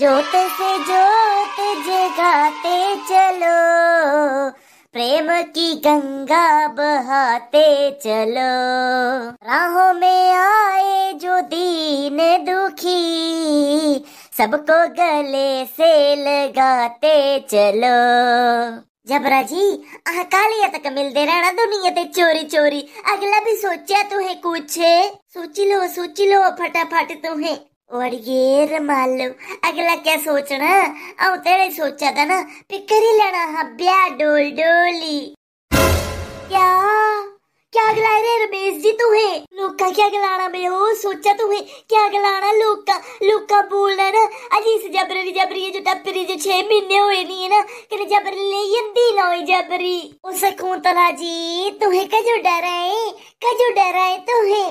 जोत से जोत जगाते चलो प्रेम की गंगा बहाते चलो राहों में आए जो दीन दुखी सबको गले से लगाते चलो जबरा जी अहकालिया तक मिलते रहना दुनिया ते चोरी चोरी अगला भी सोचा तुहे कुछ सोची लो सोची लो फटाफट तुहे और ये रमाल अगला क्या सोचना अब तेरे सोचा था ना पिकर ही लेना हब्या हाँ, डोल डोली क्या क्या गला रे रमेश जी तू है लोग क्या गलाना बे ओ सोचा तू है क्या गलाना लोग का बोलना ना अजी से जबरी जबरी जो टपरी जो छह महीने हुए नहीं है ना कने जबरी ले यंदी ना हुई जबरी ओ सकून तला जी तू है कजो डर है कजो डर है तू है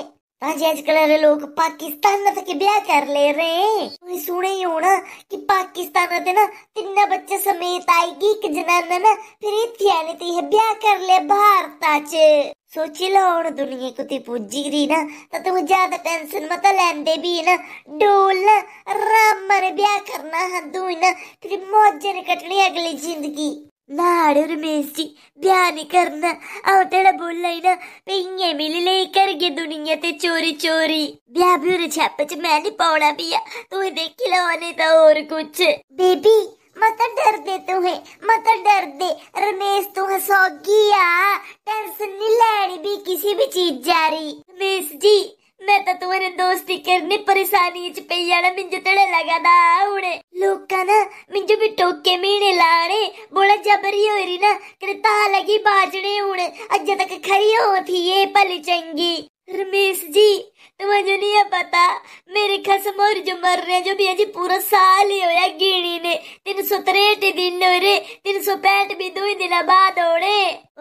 आज आजकल वाले लोग पाकिस्तान तक ब्याह कर ले रहे सुने ही होना कि पाकिस्तान ते ना तिन्ना बच्चे समेत आएगी एक जनाना ना फिर इतने आने ते है ब्याह कर ले भारत च सोची लो हूं दुनिया कुति पुजी रही ना तो तुम ज्यादा टेंशन मत लेंदे भी ना डोल ना राम ने ब्याह करना हदू ना फिर मौजे ने कटनी अगली जिंदगी നാളെ ഒരു മേസ്റ്റി ധ്യാനിക്കർന്ന് അവട്ടടെ ബുള്ളൈന പെങ്ങെമിലേക്ക് തുണിഞ്ഞത്തെ ചോരി ചോരി ബ്യാബി ഒരു ചപ്പച്ച് മാനി പോണാ പിയ तू देखिलोने तो और कुछ मत डर दे तू है डर दे रमेश तुह हसोगिया टेंशन नहीं लेनी भी किसी भी चीज जारी रमेश जी मैं तो तुम्हारे दोस्ती करने परेशानी च पई जाना मिंजो तेरे लगा दा हुणे ಬುಕ್ಕನ ಮಿಂಜು ಬಿಟ್ಟು ಒಕ್ಕೆ ಮೀಣೆಲ್ಲಾಣೆ ಬೊಳ ಜಬರಿ ಹೋರಿನ ಕೃತಾಲಗಿ ಬಾಜಣೆ ಉಣೆ ಅಜ್ಜ ತಕ खरी होती ये पल चंगी रमेश जी तुम्हें जो नहीं है पता मेरे खसम और जो मर रहे जो भी जी पूरा साल ही होया गिणी ने तीन सौ तिरठ दिन हो रे तीन सौ पैंठ भी दो दिन बाद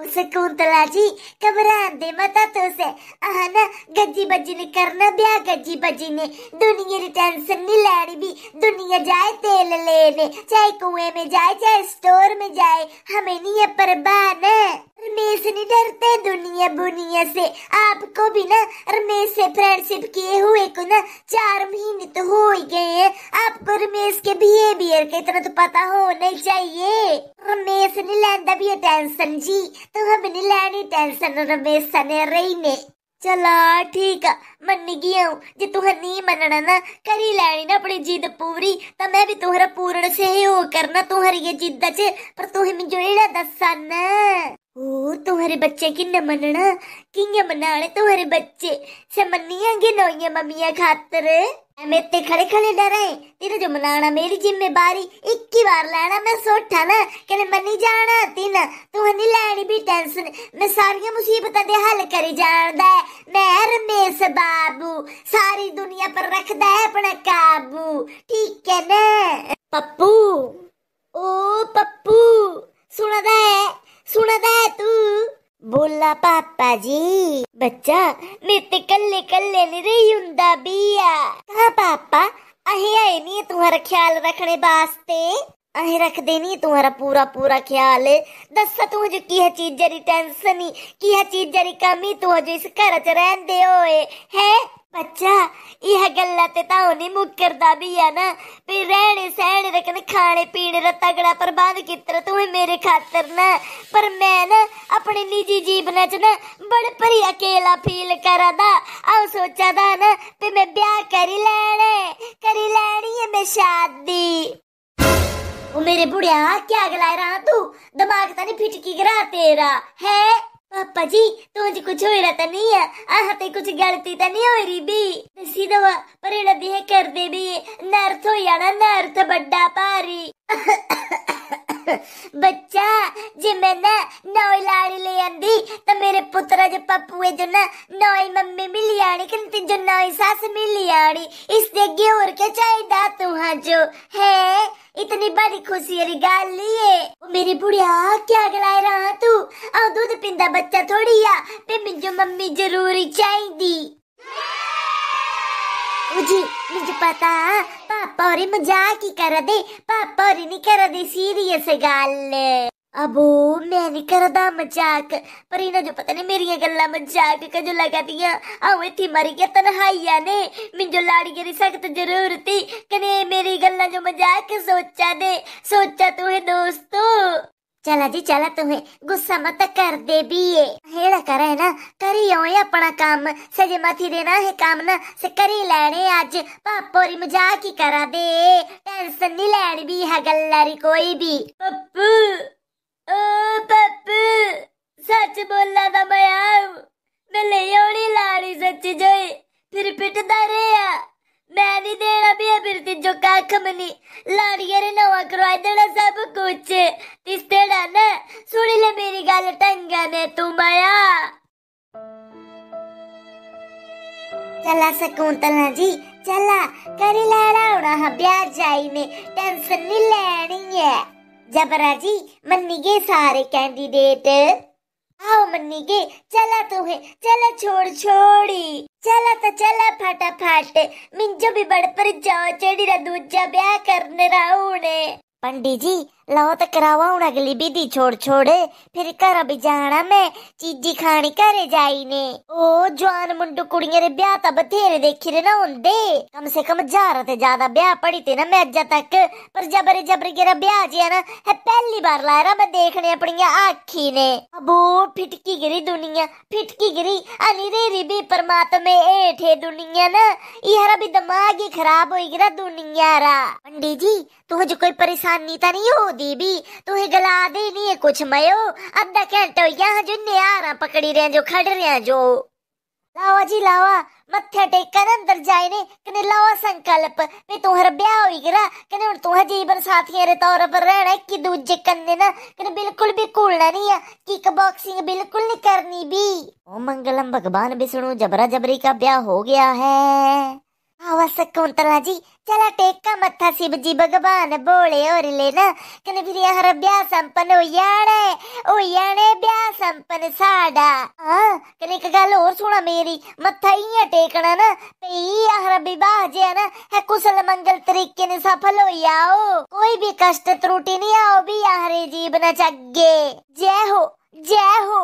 उसे कुंतला जी घबरांदे मता तुसे आना गज्जी बज्जी ने करना ब्याह गज्जी बज्जी ने दुनिया की टेंशन नहीं लैनी भी दुनिया जाए तेल लेने चाहे कुएं में जाए चाहे स्टोर में जाए हमें नहीं है परवाह न रमेश नहीं डरते दुनिया बुनिया से आपको भी ना रमेश से फ्रेंडशिप किए हुए को ना चार महीने तो हो ही गए हैं आपको रमेश के बिहेवियर का इतना तो पता होना चाहिए रमेश ने लैंदा भी टेंशन जी तो हमें नहीं लैनी टेंशन रमेश ने रही ने चला ठीक है मन्नी गया जे तुह नहीं मनना ना करी लैनी ना अपनी जिद पूरी तो मैं भी तुहरा पूर्ण सहयोग करना तुम्हारी ये जिद च पर तुह मुझे एड़ा दसा ना ओ तुम्हारे बच्चे कि न मनना किंगे मनाने तुम्हारे बच्चे से मनिया गे नोइया मम्मिया खातर ਐਵੇਂ ਤੇ ਖੜੇ ਖੜੇ ਡਰੇ ਤੇਰੇ ਜੋ ਮਨਾਣਾ ਮੇਰੀ ਜ਼ਿੰਮੇਵਾਰੀ ਇੱਕ ਹੀ ਵਾਰ ਲੈਣਾ ਮੈਂ ਸੋਠਾ ਨਾ ਕਹਿੰਦੇ ਮੰਨੀ ਜਾਣਾ ਤਿੰਨ ਤੂੰ ਹਣੀ ਲੈਣੀ ਵੀ ਟੈਨਸ਼ਨ ਮੈਂ ਸਾਰੀਆਂ ਮੁਸੀਬਤਾਂ ਦੇ ਹੱਲ ਕਰੀ ਜਾਣਦਾ ਹੈ ਮੈਂ ਰਮੇਸ ਬਾਬੂ ਸਾਰੀ ਦੁਨੀਆ ਪਰ ਰੱਖਦਾ ਹੈ ਆਪਣਾ ਕਾਬੂ ਠੀਕ ਹੈ ਨਾ ਪੱਪੂ ਓ ਪੱਪੂ ਪਾਪਾ ਜੀ ਬੱਚਾ ਮੈਂ ਤੇ ਕੱਲੇ ਕੱਲੇ ਨਹੀਂ ਰਹੀ ਹੁੰਦਾ ਬੀਆ ਕਾ ਪਾਪਾ ਅਹੀਂ ਆਏ ਨਹੀਂ ਤੁਹਾਰਾ ਖਿਆਲ ਰੱਖਣੇ ਵਾਸਤੇ अहे रख देनी तुम्हारा पूरा पूरा ख्याल है तू तुम जो की है चीज जरी टेंशन ही की है चीज जरी कमी तू जो इस घर च रहन दे ओए है बच्चा यह गल्ला ते ता उन्हें मुक भी है ना फिर रहने सहने रखने खाने पीने दा तगड़ा प्रबंध कीता तू मेरे खातर ना पर मैं ना अपने निजी जीवन च ना बड़ा भरी अकेला फील करा दा आऊ सोचा दा ना पे मैं ब्याह करी लैने करी लैनी है मैं शादी मेरे बुढ़िया क्या गला रहा तू दिमाग तनी फिटकी करा तेरा है पापा जी तू तुझे कुछ हो रहा नहीं है आह ते कुछ गलती तो नहीं हो रही भी दसी दवा पर दे कर दे भी नर्थ हो जाना नर्थ बड़ा भारी बच्चा जे मैं ना नौई लाड़ी ले आंदी तो मेरे पुत्रा जो पप्पू है जो ना नौई मम्मी मिली आनी कन ते जो नौई सास मिली आनी इस देगे और क्या चाहिदा तू हां जो है इतनी बड़ी खुशी वाली गल लिए मेरी बुढ़िया क्या गलाए रहा तू आ दूध पिंदा बच्चा थोड़ी आ पे मिजो मम्मी जरूरी चाहिदी ओ जी मुझे पता ಪಾಪವ್ರಿ ಮಜಾಕಿ ಕರದೆ ಪಾಪವ್ರಿನಿ ಕರದೆ ಸೀರಿಯಸ್ ਗੱਲ ਅਬੋ ਮੈਂ ਨਹੀਂ ਕਰਦਾ ਮਜ਼ਾਕ ਪਰ ਇਹਨਾਂ ਜੋ ਪਤਾ ਨਹੀਂ ਮੇਰੀਆਂ ਗੱਲਾਂ ਮਜ਼ਾਕ ਕਜੋ ਲਗਾਦੀਆਂ ਆਉ ਇੱਥੇ ਮਰੀ ਗਿਆ ਤਨਹਾਈਆਂ ਨੇ ਮਿੰਜੋ ਲਾੜੀ ਗਰੀ ਸਖਤ ਜ਼ਰੂਰਤੀ ਕਨੇ ਮੇਰੀ ਗੱਲਾਂ ਜੋ ਮਜ਼ਾਕ ਸੋਚਾ ਦੇ ਸੋਚਾ ਤੂੰ ਹੈ ਦੋਸਤੋ ಚಲ ಜಿ ಚಲ ತುಹೆ ಗುಸ್ಸಾ ಮತ ಕರ್ ದೇ ಬಿಯೆ ಹೇಳ ಕರ ನಾ ಕರಿಯೋ ಅಪನ ಕಾಮ ಸಜೆ ಮಥಿ ದೇನಾ ಹೆ ಕಾಮನ ਸੇ ಕರಿ ਲੈਣੇ ਅੱਜ ਪਾਪੋਰੀ ਮਜ਼ਾਕ ਹੀ ਕਰਾ ਦੇ ਟੈਨਸ਼ਨ ਨਹੀਂ ਲੈਣ ਵੀ ਹੈ ਗੱਲਰੀ ਕੋਈ ਵੀ ਪੱਪੂ ਓ ਪੱਪੂ ਸੱਚ ਬੋਲਾ ਦਾ ਮੈਂ ਮੈਂ ਲੈ ਆਉਣੀ ਲਾੜੀ ਸੱਚ ਜੋਈ ਫਿਰ ਪਿੱਟਦਾ ਰਿਹਾ मैं नहीं देना भी फिरती जो कख मनी लाड़िया रे नवा करवाई देना सब कुछ तिस तेरा ना सुन ले मेरी गल टंगा में तू माया चला शकुंतला जी चला करी लड़ा उड़ा हाँ ब्याह जाई ने टेंशन नहीं लेनी है जबरा जी मन्नी के सारे कैंडिडेट आओ मन्नी के चला तू है चला छोड़ छोड़ी चला तो चला फटाफट मिंजो भी बड़ पर जाओ चेड़ी दूजा ब्याह करने राहू पंडित जी लो तो हूं अगली बीधी छोड़ छोड़े फिर घर भी जाना मैं चीजी खानी घरे जाई ने ओ जवान मुंडू कुड़ियों के ब्याह तो बथेरे देखी रे ना होंदे कम से कम हजार से ज्यादा ब्याह पड़ी थे ना मैं अजा तक पर जबर जबर गेरा ब्याह जिया ना है पहली बार लाया रहा मैं देखने अपनी आखी ने अब फिटकी गिरी दुनिया फिटकी गिरी अनिरे भी परमात्मे एठे दुनिया ना यार भी दिमाग ही खराब हो गिरा दुनिया रा पंडित जी तुझे कोई परेशानी तो नहीं हो बीबी तू गला देनी है कुछ मयो अद्धा घंटा यहाँ जो न्यारा पकड़ी रहे जो खड़ रहे जो लावा जी लावा मत्था टेकन अंदर जाए कने लावा संकल्प वे तुम्हारा ब्याह हो गया कने हुन तुहा जीवन साथियों रे तौर पर रहना कि दूजे कन्ने ना कने बिल्कुल भी कूलना नहीं है किक बॉक्सिंग बिल्कुल नहीं करनी भी ओ मंगलम भगवान विष्णु जबरा जबरी का ब्याह हो गया है हवा कुंतला जी चला टेका मत्था शिव जी भगवान बोले और लेना कने फिर हर ब्याह संपन्न हो जाने हो जाने ब्याह संपन्न साडा हां कने एक गल और सुना मेरी मत्था इया टेकना ना ते ई विवाह जे ना है कुशल मंगल तरीके ने सफल हो जाओ कोई भी कष्ट त्रुटि नहीं आओ भी हरे जीवन चगे जय हो जय हो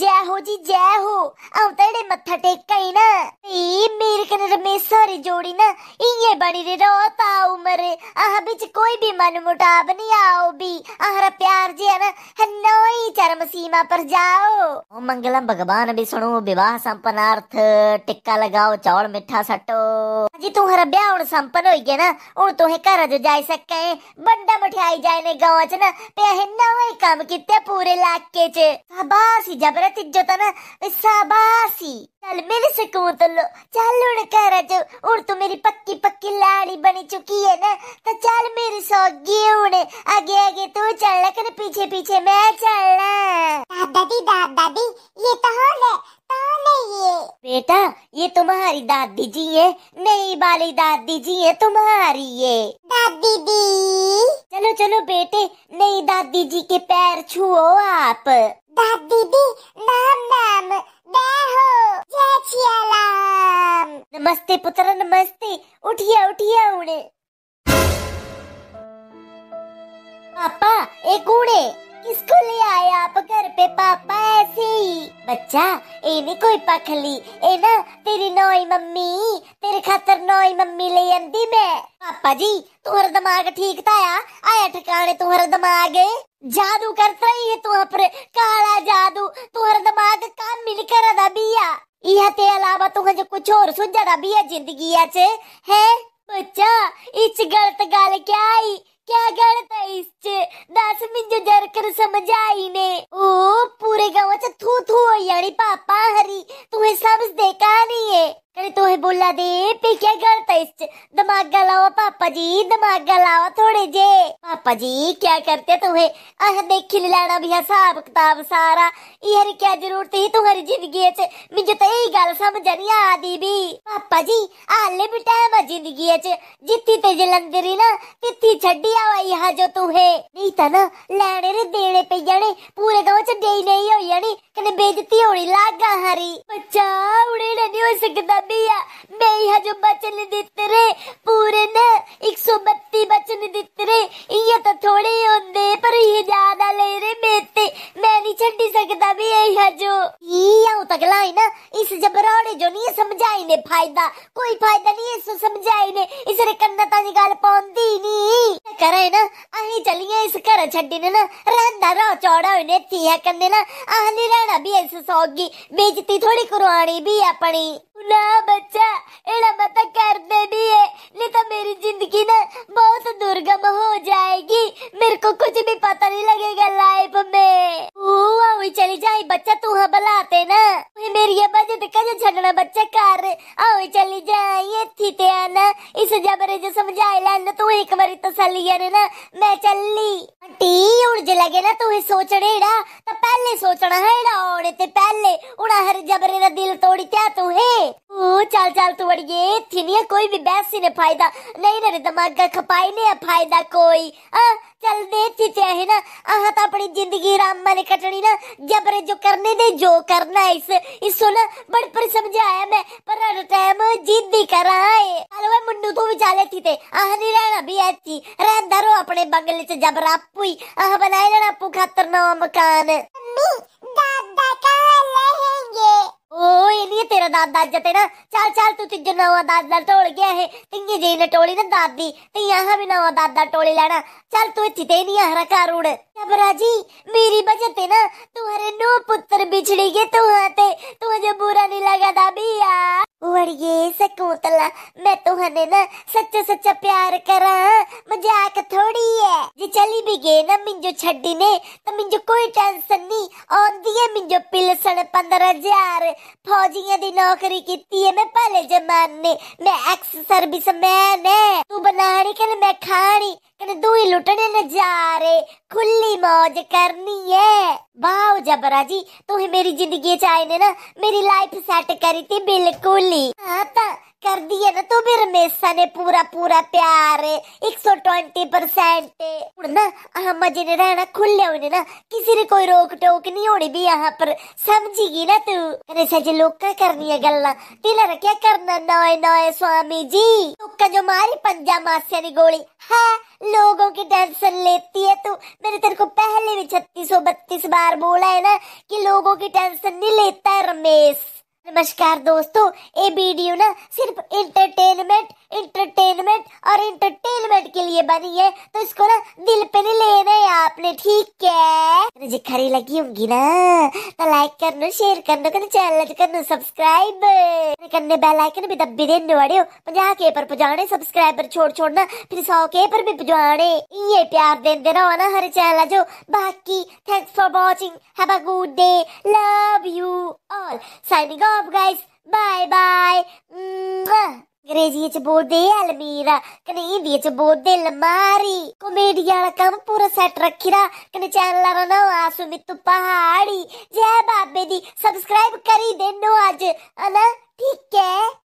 जय हो जी जय हो आउ तेरे मत्था टेका ही ना जोड़ी ना इये बनी रे रहो ता उम्र आहा बिच कोई भी मन मुटाव नहीं आओ भी आहरा प्यार जे है ना नोई चरम सीमा पर जाओ ओम मंगलम भगवान विष्णु विवाह संपन्नार्थ टिक्का लगाओ चौड़ मिठा सटो जी तू हरा ब्याह हुन संपन्न हो गया ना हुन तू घर जो जाई सके बंडा मठियाई जाए ने गांव च ना पे नोई काम किते पूरे लाके च शाबाशी जबरत इज्जत ना शाबाशी चल मेरे सकूं तो लो चल रहा जो उड़ तो मेरी पक्की पक्की लाड़ी बनी चुकी है ना तो चल मेरे सौगी उन्हें आगे आगे तू चलना कर पीछे पीछे मैं चलना दादी दादी ये तो हो ले तो ले ये बेटा ये तुम्हारी दादी जी है नई वाली दादी जी है तुम्हारी ये दादी दी चलो चलो बेटे नई दादी जी के पैर छुओ आप दादी दी नाम नाम नमस्ते पुत्र नमस्ते उठिया उठिया उड़े पापा एक उड़े किसको ले आए आप घर पे पापा ऐसे ही बच्चा एने कोई पखली ए ना तेरी नौई मम्मी तेरे खातर नौई मम्मी ले आंदी मैं पापा जी तुम्हारा दिमाग ठीक था आया आया ठिकाने तुम्हारा दिमाग जादू करता ही है तू अपने काला जादू तू हर दिमाग काम मिल कर बिया यह ते अलावा तू जो कुछ और सुझा दा बिया जिंदगी या चे है बच्चा इस गलत गाल क्या ही क्या गलत है इस चे दस मिनट जर कर समझाई ने ओ पूरे गांव च थू थू यानी पापा हरी तुम्हें समझ देखा नहीं है अरे तो है बोला दे पे क्या करता इस दिमाग गलाओ पापा जी दिमाग गलाओ थोड़े जे पापा जी क्या करते तुहे अह देख ले लाना भी हिसाब किताब सारा यार क्या जरूरत है तुम्हारी जिंदगी च मुझे तो यही गल समझ नहीं आ दी भी पापा जी हाले भी टाइम है जिंदगी च जित्ती ते जलंधरी ना तिथी छड़ी आवा यहाँ जो तू है नहीं तो ना लेने रे देने पे जाने पूरे गांव च डेई नहीं हो जानी कने बेइज्जती होनी लागा हरी बच्चा उड़े नहीं हो सकता भैया भैया जो बचन दिते रे पूरे न 132 बचन दिते रे ये तो थोड़े होंदे पर ये ज्यादा ले रे मेते मैं नहीं छड्डी सकता भी भैया जो ये तगला है ना इस जबराड़े जो नहीं समझाई ने फायदा कोई फायदा नहीं इसको समझाई ने इसरे कन्ना ताजी गाल पौंदी नहीं करे ना अही चलिए इस घर छड्डी ना रहंदा रो चौड़ा होने थी है कन्ने ना आहली रहना भी इस सौगी बेइज्जती थोड़ी करवानी भी अपनी ना बच्चा एड़ा मत कर देनी है नहीं तो मेरी जिंदगी ना बहुत दुर्गम हो जाएगी मेरे को कुछ भी पता नहीं लगेगा लाइफ में वो चली जाए बच्चा तू हम हाँ बलाते ना मेरी ये बजट का जो झगड़ा बच्चा कर आओ चली जाए थी आना इसे जबरे जो समझाए लाना तू एक बारी तसली तो ना मैं चल लगे ना तू सोचने इड़ा तो पहले सोचना है इड़ा और ते पहले उड़ा हर जबरे ना दिल तोड़ क्या तू है चाल चाल तो बढ़िए थिनिया कोई भी बैसी ने फायदा नहीं रे दिमाग का खपाई ने फायदा कोई आ चल दे चीचे है ना आहा तो अपनी जिंदगी रामा ने कटनी ना जबरे जो करने दे जो करना है इस इसो ना बड़ पर समझाया मैं पर हर टाइम जिद करा है चलो मैं मुन्नू तू विचाले थी ते आहा नहीं रहना भी ऐसी रहंदा रो अपने बंगले च जबरा पुई आहा बनाए लेना अपू खातर मकान मम्मी दादा कहाँ रहेंगे तेरा दाद दाद जते ना चल चल तू तीजे नवा दाद दाद टोल गया है तिंगी जी टोली ना दाद दी ती यहाँ भी नवा दाद दाद टोली लेना चल तू इतनी ते नहीं हरा कारूड़ चबरा जी मेरी बजे ते ना तू हरे नो पुत्र बिछड़ी गये तू हाँ ते तू हजे बुरा नहीं लगा था वड़िए सकूतला मैं तुहने ना सच्चा सच्चा प्यार करा मजाक थोड़ी है जे चली भी गए ना मिंजो छड़ी ने तो मिंजो कोई टेंशन नहीं आंदी है मिंजो पिलसन पंद्रह हजार फौजिया दी नौकरी की है मैं पहले जमाने मैं एक्स सर्विस मैन है तू बनानी कर मैं खानी दू ही लुटने न जा रहे खुली मौज करनी है वाह जबरा जी तुम्हें मेरी जिंदगी चाहिए ना मेरी लाइफ सेट करी थी बिल्कुल ही हाँ कर दिए ना तो फिर मेसा ने पूरा पूरा प्यार एक सौ ट्वेंटी परसेंट ना अहम जी ने रहना खुले होने ना किसी ने कोई रोक टोक नहीं होनी भी यहाँ पर समझेगी ना तू अरे सजे लोग करनी है गल्ला ढीला क्या करना नोए नोए स्वामी जी लोग जो मारी पंजा मासिया ने गोली है लोगों की टेंशन लेती है तू मेरे तेरे को पहले भी छत्तीस सौ बत्तीस बार बोला है ना कि लोगों की टेंशन नहीं लेता है नमस्कार दोस्तों ये वीडियो ना सिर्फ इंटरटेनमेंट इंटरटेनमेंट और इंटरटेनमेंट के लिए बनी है तो इसको ना दिल पे नहीं लेना है आपने ठीक है मुझे तो खरी लगी होगी ना तो लाइक करनो शेयर करनो करनो चैनल करनो सब्सक्राइब करने बेल आइकन भी दबी देने वाले पंजा के पर पजाने सब्सक्राइबर छोड़ छोड़ना फिर सौ के पर भी पजाने ये प्यार देते रहो ना हर चैनल जो बाकी thanks for watching have a good day love you all signing off guys. Bye bye. अंग्रेजी च बोलदे अलमीरा कने हिंदी च बोलदे लमारी कॉमेडी वाला काम पूरा सेट रखीरा कने चैनल रा नाम आसु मित्तू पहाड़ी जय बाबे दी सब्सक्राइब करी देनो आज है ना ठीक है